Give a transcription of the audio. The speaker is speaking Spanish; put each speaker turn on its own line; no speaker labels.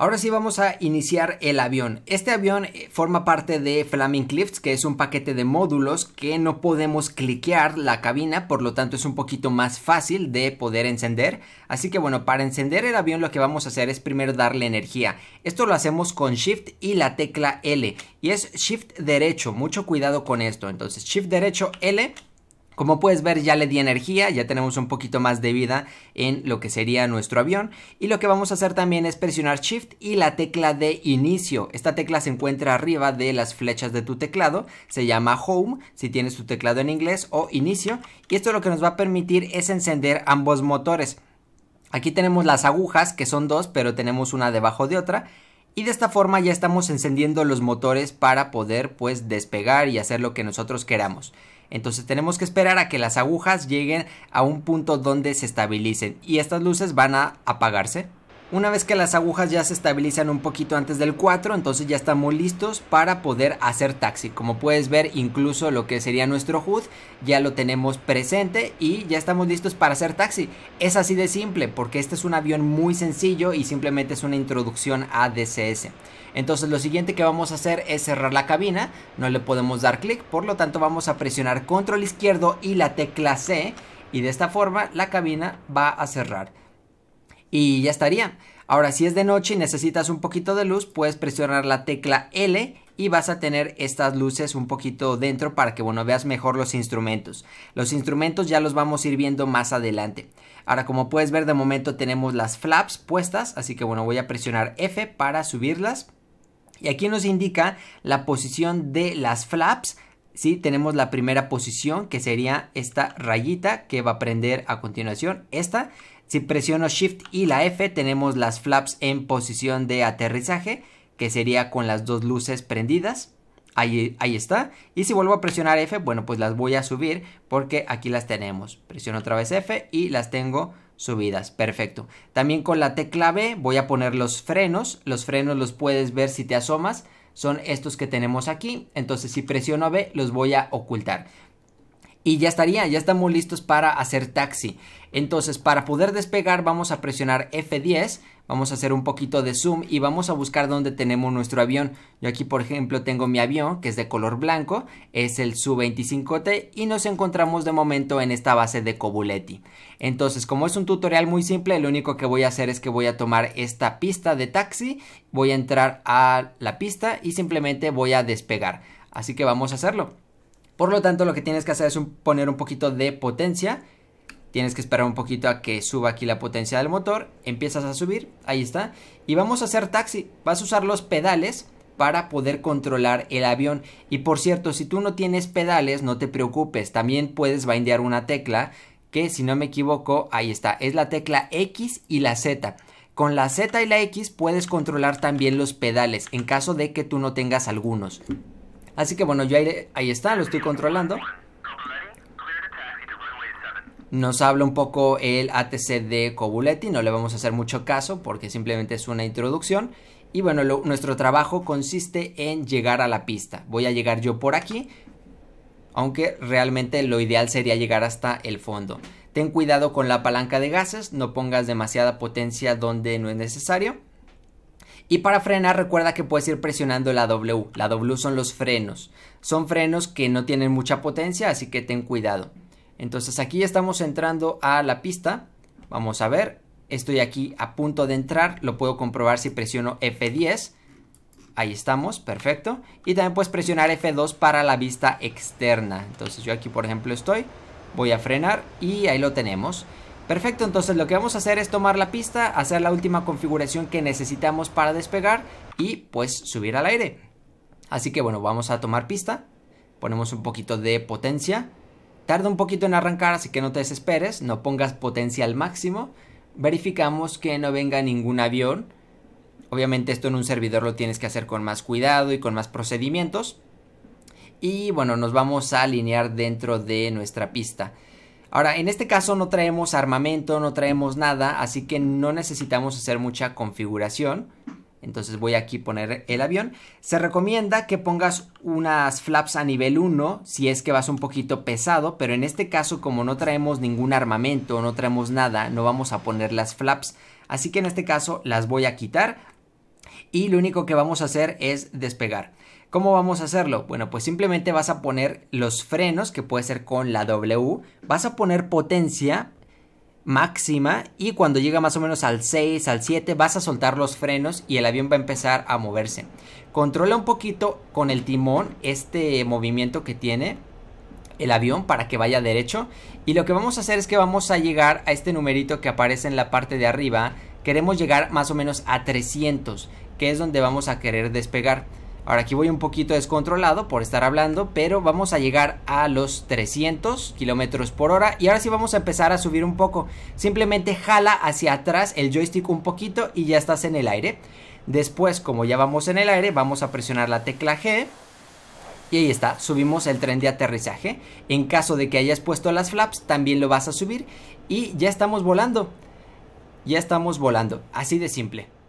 Ahora sí vamos a iniciar el avión. Este avión eh, forma parte de Flaming Cliffs, que es un paquete de módulos que no podemos cliquear la cabina, por lo tanto es un poquito más fácil de poder encender. Así que bueno, para encender el avión lo que vamos a hacer es primero darle energía. Esto lo hacemos con Shift y la tecla L. Y es Shift derecho, mucho cuidado con esto. Entonces Shift derecho L como puedes ver ya le di energía, ya tenemos un poquito más de vida en lo que sería nuestro avión y lo que vamos a hacer también es presionar Shift y la tecla de inicio. Esta tecla se encuentra arriba de las flechas de tu teclado, se llama Home si tienes tu teclado en inglés o inicio y esto lo que nos va a permitir es encender ambos motores. Aquí tenemos las agujas que son dos pero tenemos una debajo de otra y de esta forma ya estamos encendiendo los motores para poder pues despegar y hacer lo que nosotros queramos. Entonces tenemos que esperar a que las agujas lleguen a un punto donde se estabilicen y estas luces van a apagarse. Una vez que las agujas ya se estabilizan un poquito antes del 4, entonces ya estamos listos para poder hacer taxi. Como puedes ver, incluso lo que sería nuestro HUD ya lo tenemos presente y ya estamos listos para hacer taxi. Es así de simple, porque este es un avión muy sencillo y simplemente es una introducción a DCS. Entonces lo siguiente que vamos a hacer es cerrar la cabina, no le podemos dar clic, por lo tanto vamos a presionar control izquierdo y la tecla C y de esta forma la cabina va a cerrar y ya estaría. Ahora, si es de noche y necesitas un poquito de luz, puedes presionar la tecla L y vas a tener estas luces un poquito dentro para que, bueno, veas mejor los instrumentos. Los instrumentos ya los vamos a ir viendo más adelante. Ahora, como puedes ver, de momento tenemos las flaps puestas, así que, bueno, voy a presionar F para subirlas. Y aquí nos indica la posición de las flaps. si Tenemos la primera posición que sería esta rayita que va a prender a continuación, esta. Si presiono Shift y la F tenemos las flaps en posición de aterrizaje, que sería con las dos luces prendidas. Ahí, ahí está. Y si vuelvo a presionar F, bueno, pues las voy a subir porque aquí las tenemos. Presiono otra vez F y las tengo subidas. Perfecto. También con la tecla B voy a poner los frenos. Los frenos los puedes ver si te asomas. Son estos que tenemos aquí. Entonces si presiono B los voy a ocultar y ya estaría, ya estamos listos para hacer taxi. Entonces, para poder despegar vamos a presionar F10, vamos a hacer un poquito de zoom y vamos a buscar dónde tenemos nuestro avión. Yo aquí, por ejemplo, tengo mi avión que es de color blanco, es el Su-25T y nos encontramos de momento en esta base de Cobuletti. Entonces, como es un tutorial muy simple, lo único que voy a hacer es que voy a tomar esta pista de taxi, voy a entrar a la pista y simplemente voy a despegar. Así que vamos a hacerlo. Por lo tanto, lo que tienes que hacer es poner un poquito de potencia. Tienes que esperar un poquito a que suba aquí la potencia del motor. Empiezas a subir, ahí está. Y vamos a hacer taxi. Vas a usar los pedales para poder controlar el avión. Y por cierto, si tú no tienes pedales, no te preocupes. También puedes bindear una tecla que, si no me equivoco, ahí está. Es la tecla X y la Z. Con la Z y la X puedes controlar también los pedales en caso de que tú no tengas algunos. Así que bueno, yo ahí, está, lo estoy controlando. Nos habla un poco el ATC de Cobuletti, no le vamos a hacer mucho caso porque simplemente es una introducción. Y bueno, nuestro trabajo consiste en llegar a la pista. Voy a llegar yo por aquí, aunque realmente lo ideal sería llegar hasta el fondo. Ten cuidado con la palanca de gases, no pongas demasiada potencia donde no es necesario. Y para frenar recuerda que puedes ir presionando la W. La W son los frenos. Son frenos que no tienen mucha potencia, así que ten cuidado. Entonces aquí estamos entrando a la pista. Vamos a ver. Estoy aquí a punto de entrar. Lo puedo comprobar si presiono F10. Ahí estamos, perfecto. Y también puedes presionar F2 para la vista externa. Entonces yo aquí por ejemplo estoy. Voy a frenar y ahí lo tenemos. Perfecto, entonces lo que vamos a hacer es tomar la pista, hacer la última configuración que necesitamos para despegar y pues subir al aire. Así que bueno, vamos a tomar pista, ponemos un poquito de potencia, tarda un poquito en arrancar así que no te desesperes, no pongas potencia al máximo, verificamos que no venga ningún avión, obviamente esto en un servidor lo tienes que hacer con más cuidado y con más procedimientos y bueno, nos vamos a alinear dentro de nuestra pista. Ahora, en este caso no traemos armamento, no traemos nada, así que no necesitamos hacer mucha configuración. Entonces voy aquí a poner el avión. Se recomienda que pongas unas flaps a nivel 1 si es que vas un poquito pesado, pero en este caso como no traemos ningún armamento, no traemos nada, no vamos a poner las flaps. Así que en este caso las voy a quitar y lo único que vamos a hacer es despegar. ¿Cómo vamos a hacerlo? Bueno, pues simplemente vas a poner los frenos, que puede ser con la W, vas a poner potencia máxima y cuando llega más o menos al 6, al 7, vas a soltar los frenos y el avión va a empezar a moverse. Controla un poquito con el timón este movimiento que tiene el avión para que vaya derecho y lo que vamos a hacer es que vamos a llegar a este numerito que aparece en la parte de arriba. Queremos llegar más o menos a 300, que es donde vamos a querer despegar. Ahora aquí voy un poquito descontrolado por estar hablando, pero vamos a llegar a los 300 kilómetros por hora y ahora sí vamos a empezar a subir un poco. Simplemente jala hacia atrás el joystick un poquito y ya estás en el aire. Después, como ya vamos en el aire, vamos a presionar la tecla G. Y ahí está, subimos el tren de aterrizaje. En caso de que hayas puesto las flaps, también lo vas a subir. Y ya estamos volando. Ya estamos volando, así de simple.